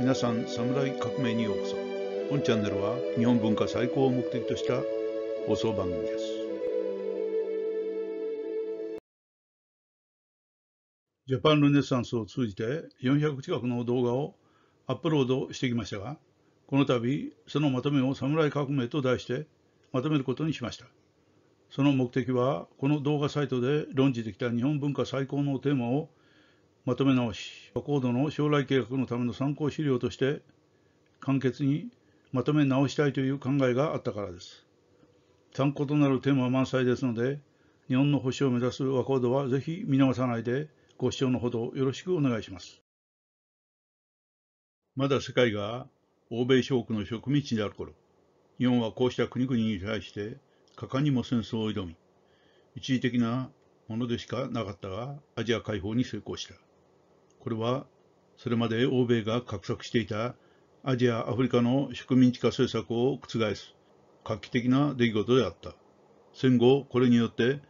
皆さん侍革命にようこそ本チャンネルは日本文化最高を目的とした放送番組ですジャパンルネサンスを通じて400近くの動画をアップロードしてきましたがこの度そのまとめを侍革命と題してまとめることにしましたその目的はこの動画サイトで論じてきた日本文化最高のテーマをまとめ直し、高度の将来計画のための参考資料として、簡潔にまとめ直したいという考えがあったからです。参考となるテーマ満載ですので、日本の保守を目指す和コーはぜひ見直さないで、ご視聴のほどよろしくお願いします。まだ世界が欧米諸国の植民地である頃、日本はこうした国々に対して果敢にも戦争を挑み、一時的なものでしかなかったが、アジア解放に成功した。これはそれまで欧米が画策していたアジア・アフリカの植民地化政策を覆す画期的な出来事であった。戦後、これによって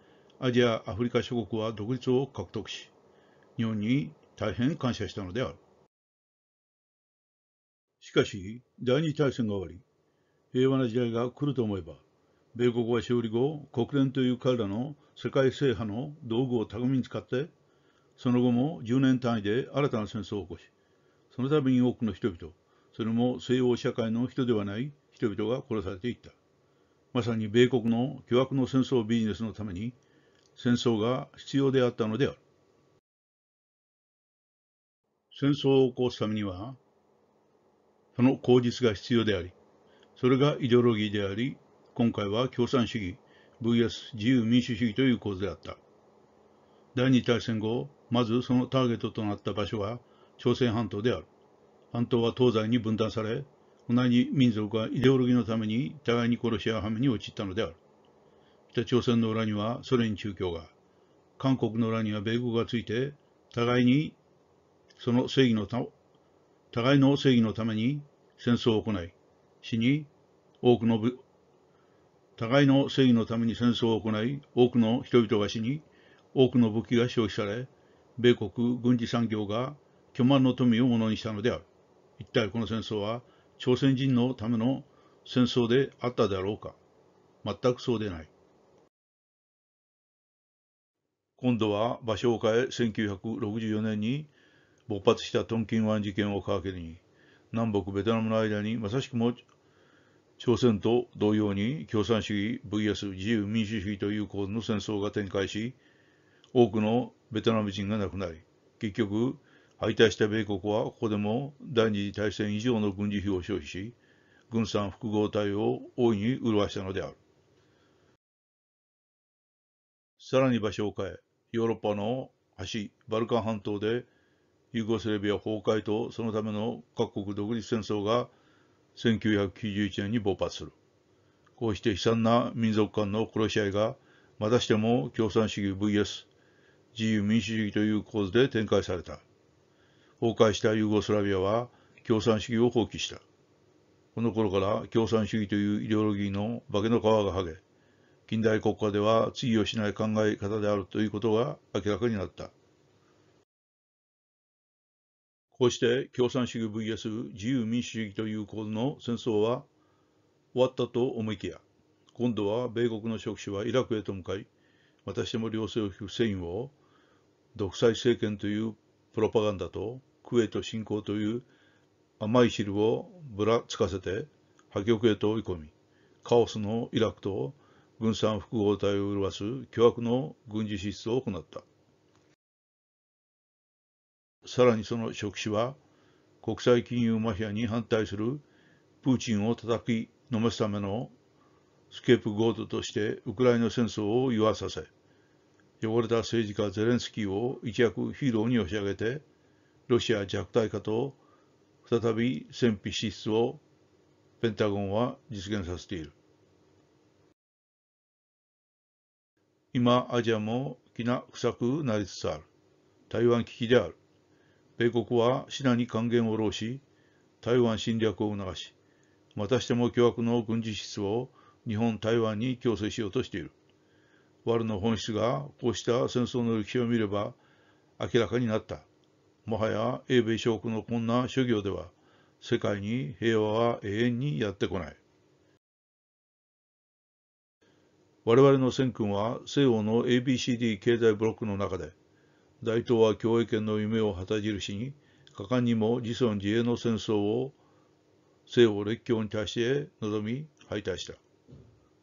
アジア・アフリカ諸国は独立を獲得し、日本に大変感謝したのである。しかし、第二次大戦が終わり、平和な時代が来ると思えば、米国は勝利後、国連という彼らの世界制覇の道具を巧みに使って、その後も10年単位で新たな戦争を起こし、その度に多くの人々、それも西欧社会の人ではない人々が殺されていった。まさに米国の巨悪の戦争ビジネスのために、戦争が必要であったのである。戦争を起こすためには、その口実が必要であり、それがイデオロギーであり、今回は共産主義 VS 自由民主主義という構図であった。第二次大戦後、まずそのターゲットとなった場所は朝鮮半島である。半島は東西に分断され、同じ民族がイデオロギーのために互いに殺し合うはめに陥ったのである。北朝鮮の裏にはソ連中共が、韓国の裏には米国がついて、互いにその正義のた、互いの正義のために戦争を行い、死に多くの部、互いの正義のために戦争を行い、多くの人々が死に、多くの武器が消費され、米国軍事産業が巨万の富をものにしたのである。一体この戦争は朝鮮人のための戦争であったであろうか。全くそうでない。今度は場所を変え1964年に勃発したトンキン湾事件を皮切りに南北ベトナムの間にまさしくも朝鮮と同様に共産主義 VS 自由民主主義という構図の戦争が展開し多くのベトナム人が亡くなり、結局、敗退した米国はここでも第二次大戦以上の軍事費を消費し、軍産複合体を大いに潤したのである。さらに場所を変え、ヨーロッパの橋、バルカン半島でユーゴスラビア崩壊とそのための各国独立戦争が1991年に勃発する。こうして悲惨な民族間の殺し合いがまたしても共産主義 VS 自由民主主義という構図で展開された。崩壊したユーゴスラビアは共産主義を放棄した。この頃から共産主義というイデオロギーの化けの皮が剥げ、近代国家では追をしない考え方であるということが明らかになった。こうして共産主義 VS 自由民主主義という構図の戦争は終わったと思いきや、今度は米国の職種はイラクへと向かい、またしても両政府戦を独裁政権というプロパガンダとクウェート侵攻という甘い汁をぶらつかせて破局へと追い込みカオスのイラクと軍産複合体を潤す巨悪の軍事支出を行ったさらにその触手は国際金融マフィアに反対するプーチンを叩きのめすためのスケープゴートとしてウクライナ戦争を言わさせ汚れた政治家ゼレンスキーを一躍ヒーローに押し上げて、ロシア弱体化と再び戦費支出をペンタゴンは実現させている。今、アジアもきな臭くなりつつある。台湾危機である。米国はシナに還元を浪し、台湾侵略を促し、またしても巨悪の軍事支出を日本、台湾に強制しようとしている。我の本質がこうした戦争の歴史を見れば明らかになった。もはや英米諸国のこんな諸行では世界に平和は永遠にやってこない。我々の戦君は西欧の ABCD 経済ブロックの中で大東亜共栄圏の夢を旗印に果敢にも自尊自衛の戦争を西欧列強に対して臨み敗退した。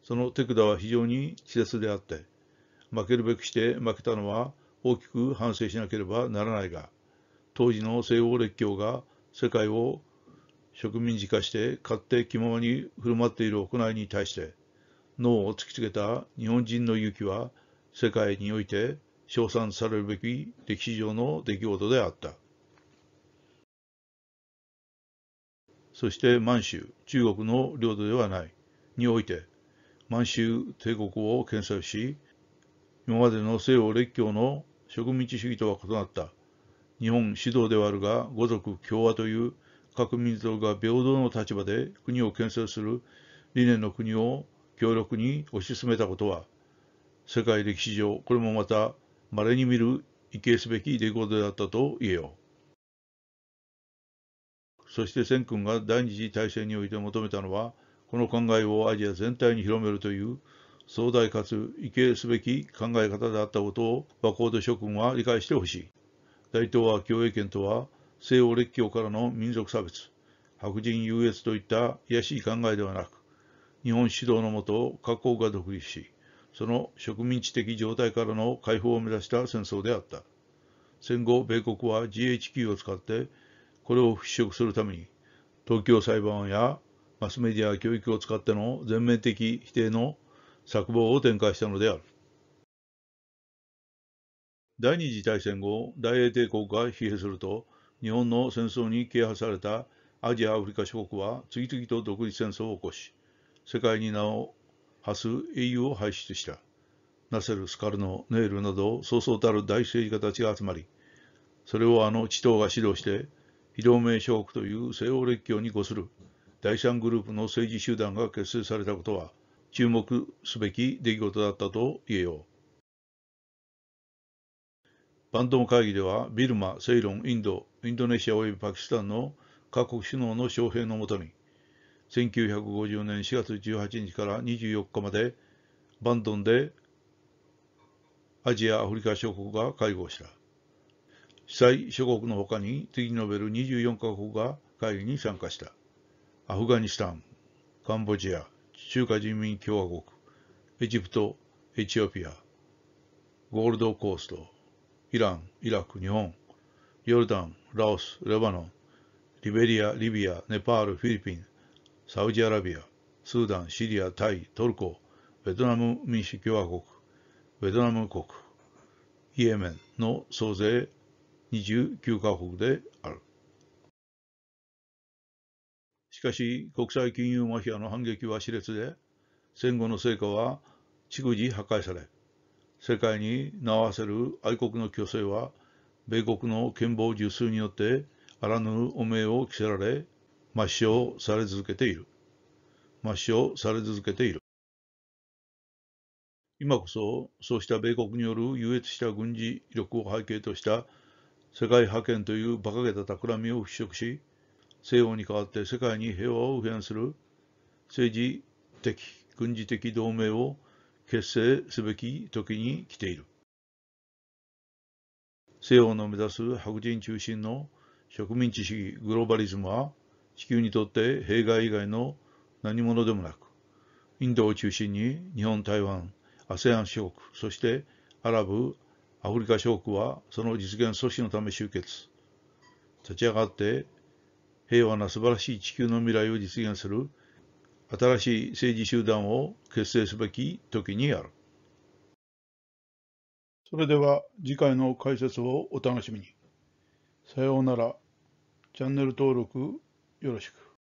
その手札は非常に稚拙であって負けるべくして負けたのは大きく反省しなければならないが、当時の西欧列強が世界を植民地化して勝手気ままに振る舞っている行いに対して、脳を突きつけた日本人の勇気は世界において称賛されるべき歴史上の出来事であった。そして満州、中国の領土ではない、において、満州帝国を建設し、今までの西欧列強の植民地主義とは異なった日本指導ではあるが五族共和という各民族が平等の立場で国を建設する理念の国を強力に推し進めたことは世界歴史上これもまた稀に見る畏敬すべき出来事だったと言えようそして千君が第二次大戦において求めたのはこの考えをアジア全体に広めるという壮大かつ畏敬すべき考え方であったことをバコード諸君は理解してほしい。大東亜共栄圏とは、西欧列強からの民族差別、白人優越といった卑しい考えではなく、日本指導のもと各国が独立し、その植民地的状態からの解放を目指した戦争であった。戦後、米国は GHQ を使って、これを払拭するために、東京裁判やマスメディア教育を使っての全面的否定の策謀を展開したのである。第二次大戦後、大英帝国が疲弊すると、日本の戦争に啓発されたアジア・アフリカ諸国は次々と独立戦争を起こし、世界に名を発す英雄を輩出した。ナセル・スカルノ、ネイルなど、そうそうたる大政治家たちが集まり、それをあの地頭が指導して、非同盟諸国という西欧列強に伍する第三グループの政治集団が結成されたことは、注目すべき出来事だったと言えよう。バントン会議では、ビルマ、セイロン、インド、インドネシア及びパキスタンの各国首脳の招聘のもとに、1950年4月18日から24日まで、バンドンでアジア・アフリカ諸国が会合した。被災諸国のほかに次に述べる24カ国が会議に参加した。アフガニスタン、カンボジア、中華人民共和国、エジプト、エチオピア、ゴールドコースト、イラン、イラク、日本、ヨルダン、ラオス、レバノン、リベリア、リビア、ネパール、フィリピン、サウジアラビア、スーダン、シリア、タイ、トルコ、ベトナム民主共和国、ベトナム国、イエメンの総勢29カ国である。かし国際金融マフィアの反撃は熾烈で、戦後の成果は逐次破壊され、世界に名を合わせる愛国の虚勢は、米国の権謀十数によってあらぬ汚名を着せられ、抹消され続けている。抹消され続けている。今こそ、そうした米国による優越した軍事力を背景とした世界覇権という馬鹿げた企みを払拭し、西欧に代わって世界に平和を復元する政治的、軍事的同盟を結成すべき時に来ている。西欧の目指す白人中心の植民地主義グローバリズムは地球にとって弊害以外の何者でもなく、インドを中心に日本、台湾、ASEAN 諸国、そしてアラブ、アフリカ諸国はその実現阻止のため集結。立ち上がって平和な素晴らしい地球の未来を実現する新しい政治集団を結成すべき時にある。それでは次回の解説をお楽しみに。さようなら。チャンネル登録よろしく。